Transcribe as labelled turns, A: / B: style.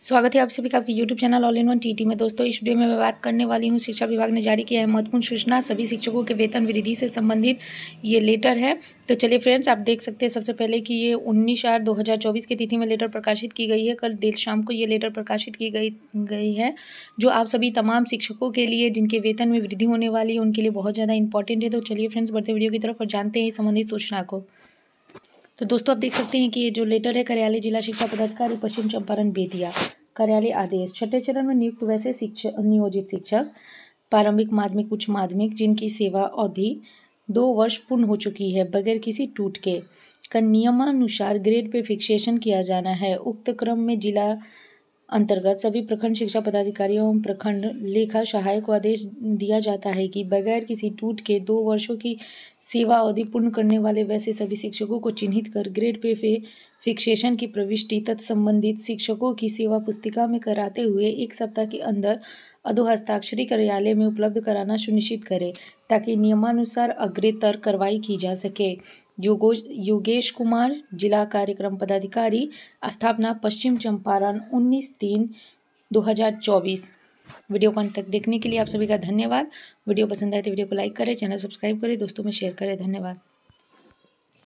A: स्वागत है आप सभी का आपके YouTube channel all in one TT में दोस्तों इस वीडियो में मैं बात करने वाली हूँ शिक्षा विभाग ने जारी किया है महत्वपूर्ण सूचना सभी शिक्षकों के वेतन वृद्धि से संबंधित ये लेटर है तो चलिए फ्रेंड्स आप देख सकते हैं सबसे पहले कि ये 19 चार 2024 की तिथि में लेटर प्रकाशित की गई है कल देर शाम को ये लेटर प्रकाशित की गई गई है जो आप सभी तमाम शिक्षकों के लिए जिनके वेतन में वृद्धि होने वाली है उनके लिए बहुत ज़्यादा इंपॉर्टेंट है तो चलिए फ्रेंड्स बढ़ते वीडियो की तरफ और जानते हैं संबंधित सूचना को तो दोस्तों आप देख सकते हैं कि ये जो लेटर है कार्यालय जिला शिक्षा पदाधिकारी पश्चिम चंपारण बेतिया कार्यालय आदेश छठे चरण में नियुक्त वैसे शिक्षक नियोजित शिक्षक प्रारंभिक माध्यमिक उच्च माध्यमिक जिनकी सेवा अवधि दो वर्ष पूर्ण हो चुकी है बगैर किसी टूट के का नियमानुसार ग्रेड पे फिक्सेशन किया जाना है उक्त क्रम में जिला अंतर्गत सभी प्रखंड शिक्षा पदाधिकारी एवं प्रखंड लेखा सहायक को आदेश दिया जाता है कि बगैर किसी टूट के दो वर्षों की सेवा अवधि पूर्ण करने वाले वैसे सभी शिक्षकों को चिन्हित कर ग्रेड पे फे फिक्सेशन की प्रविष्टि तत्संबंधित शिक्षकों की सेवा पुस्तिका में कराते हुए एक सप्ताह के अंदर अधोहस्ताक्षरी कार्यालय में उपलब्ध कराना सुनिश्चित करें ताकि नियमानुसार अग्रेतर कार्रवाई की जा सके योगो योगेश कुमार जिला कार्यक्रम पदाधिकारी स्थापना पश्चिम चंपारण उन्नीस तीन दो वीडियो को अंत तक देखने के लिए आप सभी का धन्यवाद वीडियो पसंद आए तो वीडियो को लाइक करें चैनल सब्सक्राइब करें दोस्तों में शेयर करें धन्यवाद